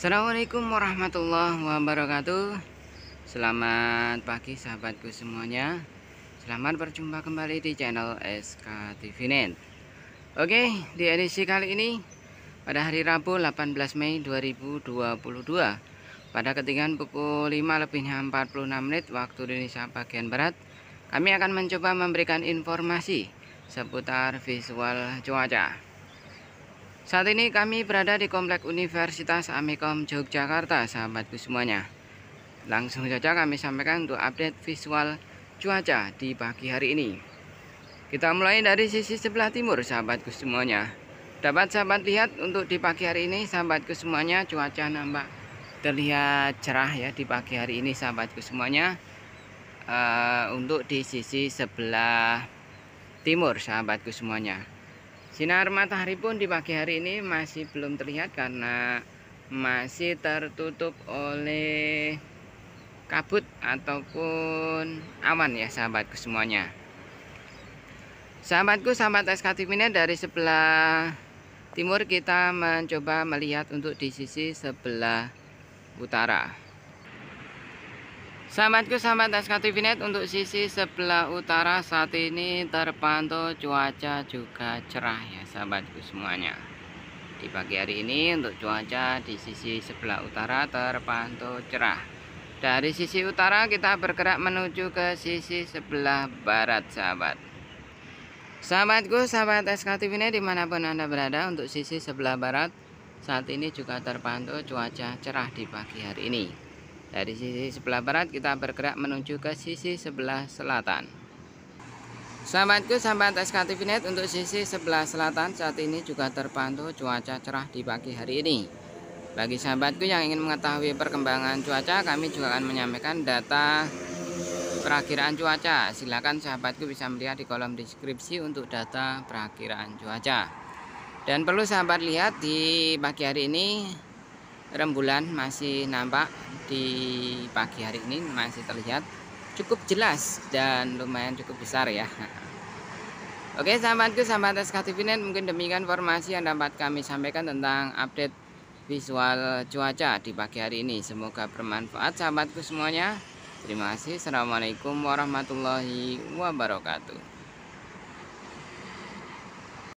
Assalamualaikum warahmatullahi wabarakatuh Selamat pagi sahabatku semuanya Selamat berjumpa kembali di channel SK TV Net Oke di edisi kali ini Pada hari Rabu 18 Mei 2022 Pada ketinggian pukul 5 lebih 46 menit waktu Indonesia bagian Barat Kami akan mencoba memberikan informasi seputar visual cuaca saat ini kami berada di Komplek Universitas Amikom Yogyakarta, sahabatku semuanya. Langsung saja kami sampaikan untuk update visual cuaca di pagi hari ini. Kita mulai dari sisi sebelah timur, sahabatku semuanya. Dapat sahabat lihat untuk di pagi hari ini, sahabatku semuanya, cuaca nampak terlihat cerah ya di pagi hari ini, sahabatku semuanya. Uh, untuk di sisi sebelah timur, sahabatku semuanya. Sinar matahari pun di pagi hari ini masih belum terlihat karena masih tertutup oleh kabut ataupun awan ya sahabatku semuanya. Sahabatku, sahabat SK ini dari sebelah timur kita mencoba melihat untuk di sisi sebelah utara. Sahabatku sahabat Net untuk sisi sebelah utara saat ini terpantau cuaca juga cerah ya sahabatku semuanya Di pagi hari ini untuk cuaca di sisi sebelah utara terpantau cerah Dari sisi utara kita bergerak menuju ke sisi sebelah barat sahabat Sahabatku sahabat Net dimanapun anda berada untuk sisi sebelah barat Saat ini juga terpantau cuaca cerah di pagi hari ini dari sisi sebelah barat kita bergerak menuju ke sisi sebelah selatan. Sahabatku, sahabat SKTV Net untuk sisi sebelah selatan saat ini juga terpantau cuaca cerah di pagi hari ini. Bagi sahabatku yang ingin mengetahui perkembangan cuaca, kami juga akan menyampaikan data perakiraan cuaca. Silakan sahabatku bisa melihat di kolom deskripsi untuk data perakiraan cuaca. Dan perlu sahabat lihat di pagi hari ini rembulan masih nampak di pagi hari ini masih terlihat cukup jelas dan lumayan cukup besar ya Oke sahabatku sahabat SKTV Net mungkin demikian informasi yang dapat kami sampaikan tentang update visual cuaca di pagi hari ini semoga bermanfaat sahabatku semuanya terima kasih Assalamualaikum warahmatullahi wabarakatuh